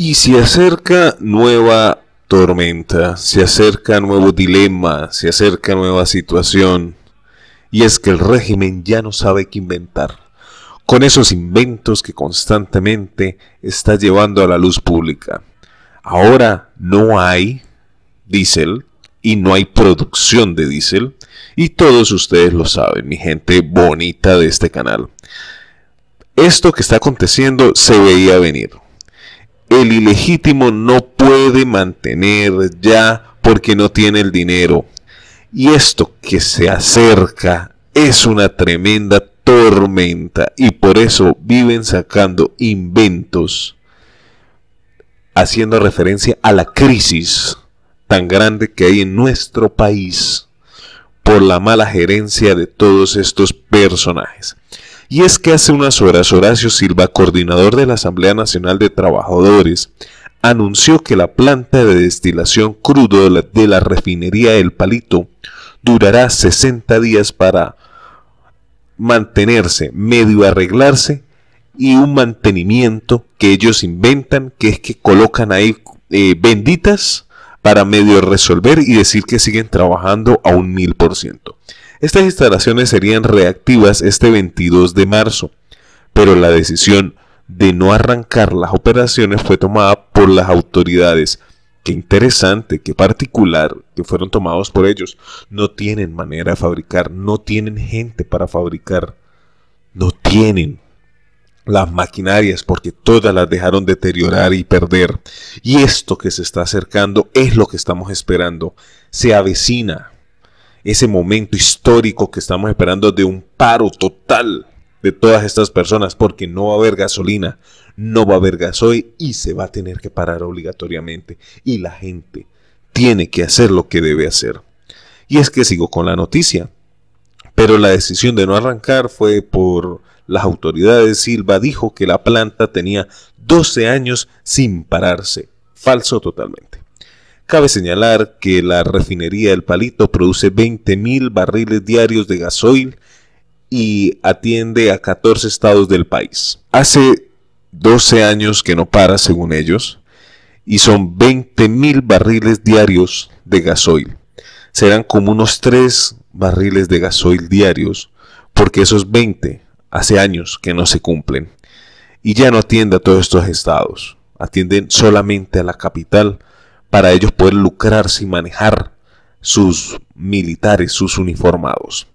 Y se acerca nueva tormenta, se acerca nuevo dilema, se acerca nueva situación. Y es que el régimen ya no sabe qué inventar. Con esos inventos que constantemente está llevando a la luz pública. Ahora no hay diésel y no hay producción de diésel. Y todos ustedes lo saben, mi gente bonita de este canal. Esto que está aconteciendo se veía venir el ilegítimo no puede mantener ya porque no tiene el dinero. Y esto que se acerca es una tremenda tormenta y por eso viven sacando inventos haciendo referencia a la crisis tan grande que hay en nuestro país por la mala gerencia de todos estos personajes. Y es que hace unas horas Horacio Silva, coordinador de la Asamblea Nacional de Trabajadores, anunció que la planta de destilación crudo de la refinería El Palito durará 60 días para mantenerse, medio arreglarse y un mantenimiento que ellos inventan, que es que colocan ahí eh, benditas para medio resolver y decir que siguen trabajando a un mil por ciento. Estas instalaciones serían reactivas este 22 de marzo, pero la decisión de no arrancar las operaciones fue tomada por las autoridades. Qué interesante, qué particular que fueron tomados por ellos. No tienen manera de fabricar, no tienen gente para fabricar, no tienen las maquinarias porque todas las dejaron deteriorar y perder. Y esto que se está acercando es lo que estamos esperando. Se avecina ese momento histórico que estamos esperando de un paro total de todas estas personas, porque no va a haber gasolina, no va a haber gasoil y se va a tener que parar obligatoriamente. Y la gente tiene que hacer lo que debe hacer. Y es que sigo con la noticia. Pero la decisión de no arrancar fue por las autoridades. Silva dijo que la planta tenía 12 años sin pararse. Falso totalmente. Cabe señalar que la refinería El Palito produce 20.000 barriles diarios de gasoil y atiende a 14 estados del país. Hace 12 años que no para, según ellos, y son 20.000 barriles diarios de gasoil. Serán como unos 3 barriles de gasoil diarios, porque esos 20 hace años que no se cumplen. Y ya no atiende a todos estos estados, atienden solamente a la capital para ellos poder lucrarse y manejar sus militares, sus uniformados.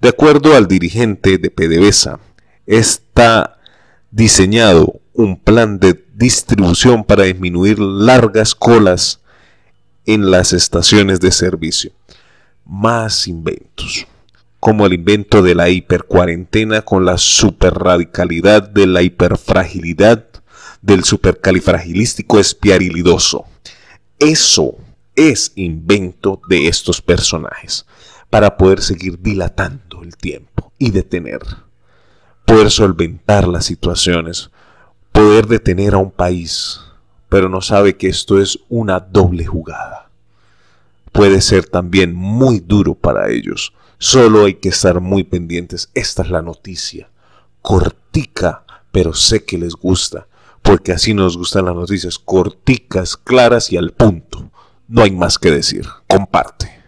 De acuerdo al dirigente de PDVSA, está diseñado un plan de distribución para disminuir largas colas en las estaciones de servicio. Más inventos, como el invento de la hipercuarentena con la superradicalidad de la hiperfragilidad del supercalifragilístico espiarilidoso. Eso es invento de estos personajes para poder seguir dilatando el tiempo y detener, poder solventar las situaciones, poder detener a un país, pero no sabe que esto es una doble jugada. Puede ser también muy duro para ellos, solo hay que estar muy pendientes. Esta es la noticia, cortica, pero sé que les gusta porque así nos gustan las noticias corticas, claras y al punto. No hay más que decir. Comparte.